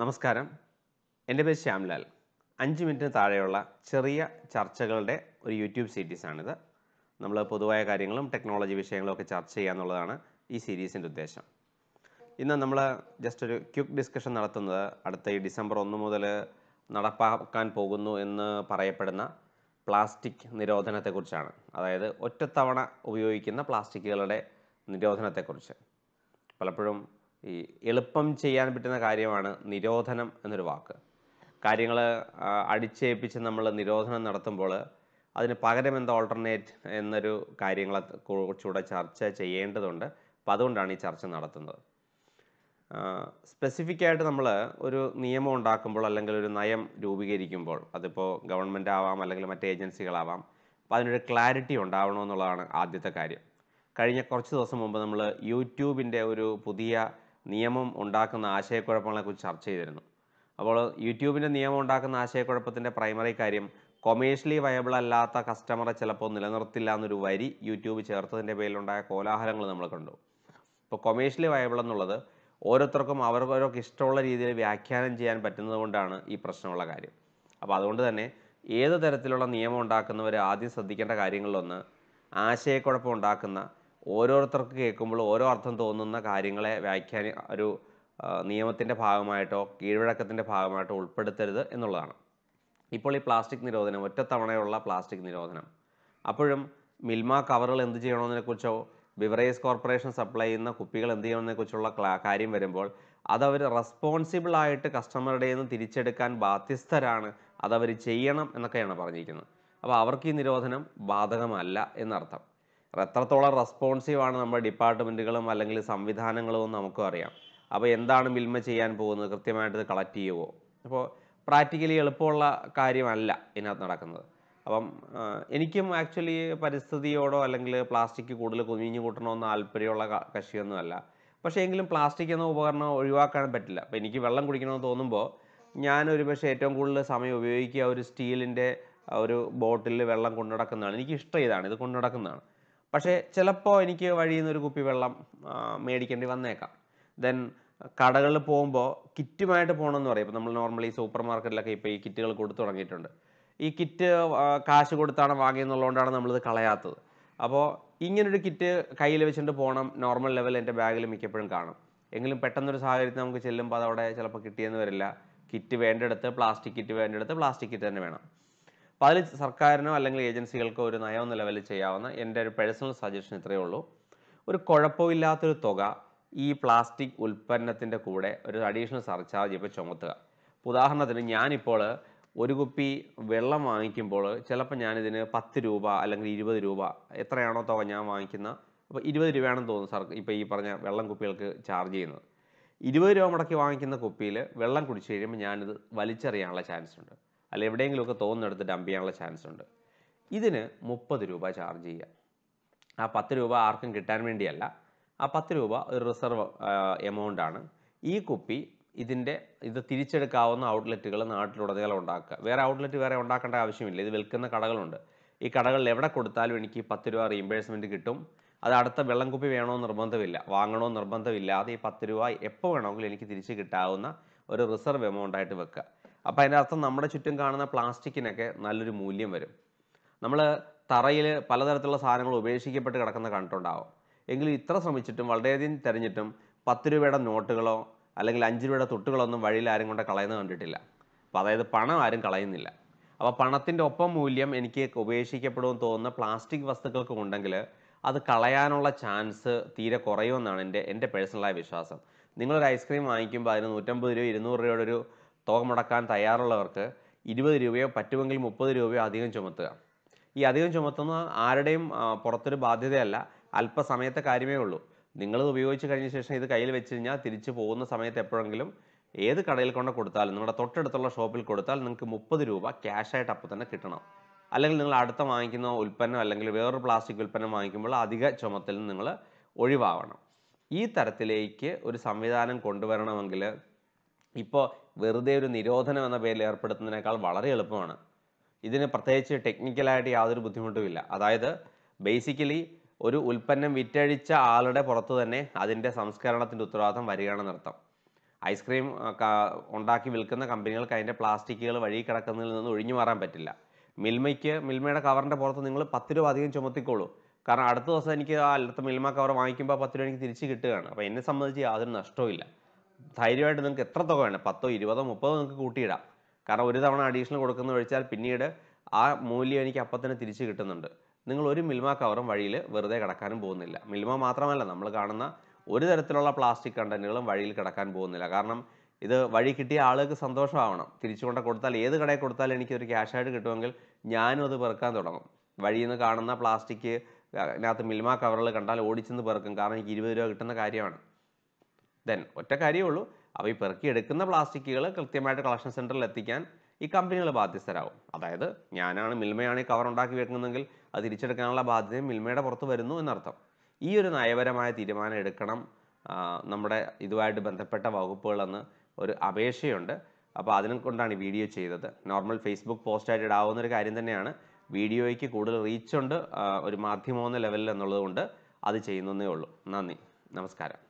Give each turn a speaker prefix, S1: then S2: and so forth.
S1: നമസ്കാരം എൻ്റെ പേര് ശ്യാംലാൽ അഞ്ച് മിനിറ്റിന് താഴെയുള്ള ചെറിയ ചർച്ചകളുടെ ഒരു യൂട്യൂബ് സീരീസാണിത് നമ്മൾ പൊതുവായ കാര്യങ്ങളും ടെക്നോളജി വിഷയങ്ങളും ഒക്കെ ചർച്ച ചെയ്യുക എന്നുള്ളതാണ് ഈ സീരീസിൻ്റെ ഉദ്ദേശം ഇന്ന് നമ്മൾ ജസ്റ്റ് ഒരു ക്യുക്ക് ഡിസ്കഷൻ നടത്തുന്നത് അടുത്ത ഈ ഡിസംബർ ഒന്ന് മുതൽ നടപ്പാക്കാൻ പോകുന്നു എന്ന് പറയപ്പെടുന്ന പ്ലാസ്റ്റിക് നിരോധനത്തെക്കുറിച്ചാണ് അതായത് ഒറ്റത്തവണ ഉപയോഗിക്കുന്ന പ്ലാസ്റ്റിക്കുകളുടെ നിരോധനത്തെക്കുറിച്ച് പലപ്പോഴും ഈ എളുപ്പം ചെയ്യാൻ പറ്റുന്ന കാര്യമാണ് നിരോധനം എന്നൊരു വാക്ക് കാര്യങ്ങൾ അടിച്ചേൽപ്പിച്ച് നമ്മൾ നിരോധനം നടത്തുമ്പോൾ അതിന് പകരം എന്താ ഓൾട്ടർനേറ്റ് എന്നൊരു കാര്യങ്ങളെ കുറിച്ചുകൂടെ ചർച്ച ചെയ്യേണ്ടതുണ്ട് അപ്പം അതുകൊണ്ടാണ് ഈ ചർച്ച നടത്തുന്നത് സ്പെസിഫിക്കായിട്ട് നമ്മൾ ഒരു നിയമം ഉണ്ടാക്കുമ്പോൾ അല്ലെങ്കിൽ ഒരു നയം രൂപീകരിക്കുമ്പോൾ അതിപ്പോൾ ഗവൺമെൻറ് ആവാം അല്ലെങ്കിൽ മറ്റ് ഏജൻസികളാവാം അപ്പോൾ അതിനൊരു ക്ലാരിറ്റി ഉണ്ടാവണമെന്നുള്ളതാണ് ആദ്യത്തെ കാര്യം കഴിഞ്ഞ കുറച്ച് ദിവസം മുമ്പ് നമ്മൾ യൂട്യൂബിൻ്റെ ഒരു പുതിയ നിയമം ഉണ്ടാക്കുന്ന ആശയക്കുഴപ്പങ്ങളെക്കുറിച്ച് ചർച്ച ചെയ്തിരുന്നു അപ്പോൾ യൂട്യൂബിൻ്റെ നിയമം ഉണ്ടാക്കുന്ന ആശയക്കുഴപ്പത്തിൻ്റെ പ്രൈമറി കാര്യം കൊമേഴ്ഷ്യലി വയബിൾ അല്ലാത്ത കസ്റ്റമറെ ചിലപ്പോൾ നിലനിർത്തില്ല എന്നൊരു വരി യൂട്യൂബ് ചേർത്തതിൻ്റെ പേരിലുണ്ടായ കോലാഹലങ്ങൾ നമ്മൾ കണ്ടു ഇപ്പോൾ കൊമേഴ്ഷ്യലി വയബിൾ എന്നുള്ളത് ഓരോരുത്തർക്കും അവരവർക്ക് ഇഷ്ടമുള്ള രീതിയിൽ വ്യാഖ്യാനം ചെയ്യാൻ പറ്റുന്നത് കൊണ്ടാണ് ഈ പ്രശ്നമുള്ള കാര്യം അപ്പോൾ അതുകൊണ്ട് തന്നെ ഏത് തരത്തിലുള്ള നിയമം ഉണ്ടാക്കുന്നവർ ആദ്യം ശ്രദ്ധിക്കേണ്ട കാര്യങ്ങളിലൊന്ന് ആശയക്കുഴപ്പം ഉണ്ടാക്കുന്ന ഓരോരുത്തർക്ക് കേൾക്കുമ്പോൾ ഓരോ അർത്ഥം തോന്നുന്ന കാര്യങ്ങളെ വ്യാഖ്യാന ഒരു നിയമത്തിൻ്റെ ഭാഗമായിട്ടോ കീഴ്വഴക്കത്തിൻ്റെ ഭാഗമായിട്ടോ ഉൾപ്പെടുത്തരുത് എന്നുള്ളതാണ് ഇപ്പോൾ ഈ പ്ലാസ്റ്റിക് നിരോധനം ഒറ്റത്തവണയുള്ള പ്ലാസ്റ്റിക് നിരോധനം അപ്പോഴും മിൽമ കവറുകൾ എന്ത് ചെയ്യണമെന്നതിനെക്കുറിച്ചോ ബിവറേജ് കോർപ്പറേഷൻ സപ്ലൈ ചെയ്യുന്ന കുപ്പികൾ എന്ത് ചെയ്യണമെന്നതിനെക്കുറിച്ചുള്ള കാര്യം വരുമ്പോൾ അതവർ റെസ്പോൺസിബിളായിട്ട് കസ്റ്റമറുടെ നിന്ന് തിരിച്ചെടുക്കാൻ ബാധ്യസ്ഥരാണ് അതവർ ചെയ്യണം എന്നൊക്കെയാണ് പറഞ്ഞിരിക്കുന്നത് അപ്പോൾ അവർക്ക് ഈ നിരോധനം ബാധകമല്ല എന്നർത്ഥം എത്രത്തോളം റെസ്പോൺസീവ് ആണ് നമ്മുടെ ഡിപ്പാർട്ട്മെൻറ്റുകളും അല്ലെങ്കിൽ സംവിധാനങ്ങളും നമുക്കും അറിയാം അപ്പോൾ എന്താണ് മിൽമ ചെയ്യാൻ പോകുന്നത് കൃത്യമായിട്ട് ഇത് കളക്ട് ചെയ്യുമോ അപ്പോൾ പ്രാക്ടിക്കലി എളുപ്പമുള്ള കാര്യമല്ല ഇതിനകത്ത് നടക്കുന്നത് അപ്പം എനിക്കും ആക്ച്വലി പരിസ്ഥിതിയോടോ അല്ലെങ്കിൽ പ്ലാസ്റ്റിക് കൂടുതൽ കുഞ്ഞു കൂട്ടണമെന്ന് താല്പര്യമുള്ള കക്ഷിയൊന്നുമല്ല പക്ഷേ എങ്കിലും പ്ലാസ്റ്റിക് എന്ന ഉപകരണം ഒഴിവാക്കാൻ പറ്റില്ല അപ്പോൾ എനിക്ക് വെള്ളം കുടിക്കണമെന്ന് തോന്നുമ്പോൾ ഞാൻ ഒരു പക്ഷേ ഏറ്റവും കൂടുതൽ സമയം ഉപയോഗിക്കുക ഒരു സ്റ്റീലിൻ്റെ ഒരു ബോട്ടിലിൽ വെള്ളം കൊണ്ടുനടക്കുന്നതാണ് എനിക്ക് ഇഷ്ടം ഇതാണ് ഇത് നടക്കുന്നതാണ് പക്ഷേ ചിലപ്പോൾ എനിക്ക് വഴിയിൽ നിന്ന് ഒരു കുപ്പി വെള്ളം മേടിക്കേണ്ടി വന്നേക്കാം ദെൻ കടകളിൽ പോകുമ്പോൾ കിറ്റുമായിട്ട് പോകണമെന്ന് പറയും ഇപ്പോൾ നമ്മൾ നോർമലി സൂപ്പർ മാർക്കറ്റിലൊക്കെ ഇപ്പോൾ ഈ കിറ്റുകൾ കൊടുത്തു തുടങ്ങിയിട്ടുണ്ട് ഈ കിറ്റ് കാശ് കൊടുത്താണ് വാങ്ങിയെന്നുള്ളതുകൊണ്ടാണ് നമ്മളിത് കളയാത്തത് അപ്പോൾ ഇങ്ങനൊരു കിറ്റ് കയ്യിൽ വെച്ചിട്ട് പോകണം നോർമൽ ലെവൽ എൻ്റെ ബാഗിൽ മിക്കപ്പോഴും കാണും എങ്കിലും പെട്ടെന്നൊരു സാഹചര്യത്തിൽ നമുക്ക് ചെല്ലുമ്പോൾ അതവിടെ ചിലപ്പോൾ കിട്ടിയെന്ന് വരില്ല കിറ്റ് വേണ്ടിടത്ത് പ്ലാസ്റ്റിക് കിറ്റ് വേണ്ടിടത്ത് പ്ലാസ്റ്റിക് കിറ്റ് തന്നെ വേണം അപ്പോൾ അതിൽ സർക്കാരിനോ അല്ലെങ്കിൽ ഏജൻസികൾക്കോ ഒരു നയം നിലവിൽ ചെയ്യാവുന്ന എൻ്റെ ഒരു പേഴ്സണൽ സജഷൻ ഇത്രയേ ഉള്ളൂ ഒരു കുഴപ്പമില്ലാത്തൊരു തുക ഈ പ്ലാസ്റ്റിക് ഉൽപ്പന്നത്തിൻ്റെ കൂടെ ഒരു അഡീഷണൽ സർചാർജ് ഇപ്പോൾ ചുമത്തുക ഉദാഹരണത്തിന് ഞാനിപ്പോൾ ഒരു കുപ്പി വെള്ളം വാങ്ങിക്കുമ്പോൾ ചിലപ്പോൾ ഞാനിതിന് പത്ത് രൂപ അല്ലെങ്കിൽ ഇരുപത് രൂപ എത്രയാണോ തുക ഞാൻ വാങ്ങിക്കുന്ന അപ്പോൾ ഇരുപത് രൂപയാണെന്ന് തോന്നുന്നു സർ ഇപ്പോൾ ഈ പറഞ്ഞ വെള്ളം കുപ്പികൾക്ക് ചാർജ് ചെയ്യുന്നത് ഇരുപത് രൂപ മുടക്കി വാങ്ങിക്കുന്ന കുപ്പിയിൽ വെള്ളം കുടിച്ചു കഴിയുമ്പോൾ ഞാനിത് വലിച്ചെറിയാനുള്ള ചാൻസ് ഉണ്ട് അല്ല എവിടെയെങ്കിലുമൊക്കെ തോന്നുന്നിടത്ത് ഡംപ് ചെയ്യാനുള്ള ചാൻസ് ഉണ്ട് ഇതിന് മുപ്പത് രൂപ ചാർജ് ചെയ്യുക ആ പത്ത് രൂപ ആർക്കും കിട്ടാൻ വേണ്ടിയല്ല ആ പത്ത് രൂപ ഒരു റിസർവ് എമൗണ്ട് ആണ് ഈ കുപ്പി ഇതിൻ്റെ ഇത് തിരിച്ചെടുക്കാവുന്ന ഔട്ട്ലെറ്റുകൾ നാട്ടിലുടനീളം ഉണ്ടാക്കുക വേറെ ഔട്ട്ലെറ്റ് വേറെ ഉണ്ടാക്കേണ്ട ആവശ്യമില്ല ഇത് വിൽക്കുന്ന കടകളുണ്ട് ഈ കടകളിൽ എവിടെ കൊടുത്താലും എനിക്ക് പത്ത് രൂപ റീഇംബേഴ്സ്മെൻറ്റ് കിട്ടും അത് അടുത്ത വെള്ളം കുപ്പി വേണോ നിർബന്ധമില്ല വാങ്ങണോ നിർബന്ധമില്ലാതെ ഈ പത്ത് രൂപ എപ്പോൾ വേണമെങ്കിലും എനിക്ക് തിരിച്ച് കിട്ടാവുന്ന ഒരു റിസർവ് എമൗണ്ട് ആയിട്ട് വെക്കുക അപ്പം അതിൻ്റെ അർത്ഥം നമ്മുടെ ചുറ്റും കാണുന്ന പ്ലാസ്റ്റിക്കിനൊക്കെ നല്ലൊരു മൂല്യം വരും നമ്മൾ തറയിൽ പലതരത്തിലുള്ള സാധനങ്ങൾ ഉപേക്ഷിക്കപ്പെട്ട് കിടക്കുന്ന കണ്ടിട്ടുണ്ടാവും എങ്കിലും ഇത്ര ശ്രമിച്ചിട്ടും വളരെയധികം തിരഞ്ഞിട്ടും പത്ത് രൂപയുടെ നോട്ടുകളോ അല്ലെങ്കിൽ അഞ്ച് രൂപയുടെ തൊട്ടുകളോ ഒന്നും വഴിയിൽ ആരും കൊണ്ട് കളയുന്നത് കണ്ടിട്ടില്ല അപ്പോൾ അതായത് പണം ആരും കളയുന്നില്ല അപ്പോൾ പണത്തിൻ്റെ ഒപ്പം മൂല്യം എനിക്ക് ഉപേക്ഷിക്കപ്പെടുമെന്ന് തോന്നുന്ന പ്ലാസ്റ്റിക് വസ്തുക്കൾക്ക് ഉണ്ടെങ്കിൽ അത് കളയാനുള്ള ചാൻസ് തീരെ കുറയുമെന്നാണ് എൻ്റെ എൻ്റെ പേഴ്സണലായ വിശ്വാസം നിങ്ങളൊരു ഐസ്ക്രീം വാങ്ങിക്കുമ്പോൾ അതിന് നൂറ്റമ്പത് രൂപ ഇരുന്നൂറ് രൂപയുടെ ഒരു തുക മുടക്കാൻ തയ്യാറുള്ളവർക്ക് ഇരുപത് രൂപയോ പറ്റുമെങ്കിൽ മുപ്പത് രൂപയോ അധികം ചുമത്തുക ഈ അധികം ചുമത്തുന്ന ആരുടെയും പുറത്തൊരു ബാധ്യതയല്ല അല്പസമയത്തെ കാര്യമേ ഉള്ളൂ നിങ്ങൾ ഉപയോഗിച്ച് കഴിഞ്ഞ ശേഷം ഇത് കയ്യിൽ വെച്ച് കഴിഞ്ഞാൽ തിരിച്ചു പോകുന്ന സമയത്ത് എപ്പോഴെങ്കിലും ഏത് കടയിൽ കൊണ്ട് കൊടുത്താലും നിങ്ങളുടെ തൊട്ടടുത്തുള്ള ഷോപ്പിൽ കൊടുത്താൽ നിങ്ങൾക്ക് മുപ്പത് രൂപ ക്യാഷായിട്ട് അപ്പോൾ തന്നെ കിട്ടണം അല്ലെങ്കിൽ നിങ്ങൾ അടുത്ത വാങ്ങിക്കുന്ന ഉൽപ്പന്നം അല്ലെങ്കിൽ വേറൊരു പ്ലാസ്റ്റിക് ഉൽപ്പന്നം വാങ്ങിക്കുമ്പോൾ അധിക ചുമത്തിൽ നിങ്ങൾ ഒഴിവാകണം ഈ തരത്തിലേക്ക് ഒരു സംവിധാനം കൊണ്ടുവരണമെങ്കിൽ ഇപ്പോൾ വെറുതെ ഒരു നിരോധനം എന്ന പേരിൽ ഏർപ്പെടുത്തുന്നതിനേക്കാൾ വളരെ എളുപ്പമാണ് ഇതിന് പ്രത്യേകിച്ച് ടെക്നിക്കലായിട്ട് യാതൊരു ബുദ്ധിമുട്ടുമില്ല അതായത് ബേസിക്കലി ഒരു ഉൽപ്പന്നം വിറ്റഴിച്ച ആളുടെ പുറത്ത് തന്നെ അതിൻ്റെ സംസ്കരണത്തിൻ്റെ ഉത്തരവാദിത്തം വരികയാണ് നൃത്തം ഐസ്ക്രീം ഉണ്ടാക്കി വിൽക്കുന്ന കമ്പനികൾക്ക് അതിൻ്റെ പ്ലാസ്റ്റിക്കുകൾ വഴി കിടക്കുന്നതിൽ നിന്ന് ഒഴിഞ്ഞു മാറാൻ പറ്റില്ല മിൽമയ്ക്ക് മിൽമയുടെ കവറിൻ്റെ പുറത്ത് നിങ്ങൾ പത്ത് രൂപ അധികം ചുമത്തിക്കോളൂ കാരണം അടുത്ത ദിവസം എനിക്ക് ആ അടുത്ത മിൽമ കവർ വാങ്ങിക്കുമ്പോൾ പത്ത് രൂപ എനിക്ക് തിരിച്ച് കിട്ടുകയാണ് അപ്പോൾ എന്നെ സംബന്ധിച്ച് യാതൊരു നഷ്ടവും ധൈര്യമായിട്ട് നിങ്ങൾക്ക് എത്ര തുക വേണം പത്തോ ഇരുപതോ മുപ്പതോ നിങ്ങൾക്ക് കൂട്ടിയിടാം കാരണം ഒരു തവണ അഡീഷണൽ കൊടുക്കുന്ന ഒഴിച്ചാൽ പിന്നീട് ആ മൂല്യം എനിക്ക് അപ്പം തന്നെ തിരിച്ച് കിട്ടുന്നുണ്ട് നിങ്ങൾ ഒരു മിൽമ കവറും വഴിയിൽ വെറുതെ കിടക്കാനും പോകുന്നില്ല മിൽമ മാത്രമല്ല നമ്മൾ കാണുന്ന ഒരു തരത്തിലുള്ള പ്ലാസ്റ്റിക് കണ്ടൻറ്റുകളും വഴിയിൽ കിടക്കാൻ പോകുന്നില്ല കാരണം ഇത് വഴി കിട്ടിയ ആളുകൾക്ക് സന്തോഷമാവണം തിരിച്ചു കൊണ്ട് കൊടുത്താൽ ഏത് കടയിൽ കൊടുത്താലും എനിക്കൊരു ക്യാഷായിട്ട് കിട്ടുമെങ്കിൽ ഞാനും അത് പെറുക്കാൻ തുടങ്ങും വഴിയിൽ നിന്ന് കാണുന്ന പ്ലാസ്റ്റിക് അതിനകത്ത് മിൽമ കവറുകൾ കണ്ടാൽ ഓടിച്ചെന്ന് പെറുക്കും കാരണം എനിക്ക് ഇരുപത് രൂപ കിട്ടുന്ന കാര്യമാണ് ദെൻ ഒറ്റ കാര്യമേ ഉള്ളൂ അവ ഈ പെറുക്കിയെടുക്കുന്ന പ്ലാസ്റ്റിക്കുകൾ കൃത്യമായിട്ട് കളക്ഷൻ സെൻറ്ററിൽ എത്തിക്കാൻ ഈ കമ്പനികൾ ബാധ്യസ്ഥരാകും അതായത് ഞാനാണ് മിൽമയാണ് ഈ കവർ ഉണ്ടാക്കി വെക്കുന്നതെങ്കിൽ അത് തിരിച്ചെടുക്കാനുള്ള ബാധ്യത മിൽമയുടെ പുറത്ത് വരുന്നു എന്നർത്ഥം ഈ ഒരു നയപരമായ തീരുമാനം എടുക്കണം നമ്മുടെ ഇതുമായിട്ട് ബന്ധപ്പെട്ട വകുപ്പുകളെന്ന് ഒരു അപേക്ഷയുണ്ട് അപ്പോൾ അതിനെ കൊണ്ടാണ് ഈ വീഡിയോ ചെയ്തത് നോർമൽ ഫേസ്ബുക്ക് പോസ്റ്റായിട്ട് ഇടാവുന്ന ഒരു കാര്യം തന്നെയാണ് വീഡിയോയ്ക്ക് കൂടുതൽ റീച്ചുണ്ട് ഒരു എന്ന ലെവലിൽ എന്നുള്ളതുകൊണ്ട് അത് ചെയ്യുന്നതേ ഉള്ളൂ നന്ദി നമസ്കാരം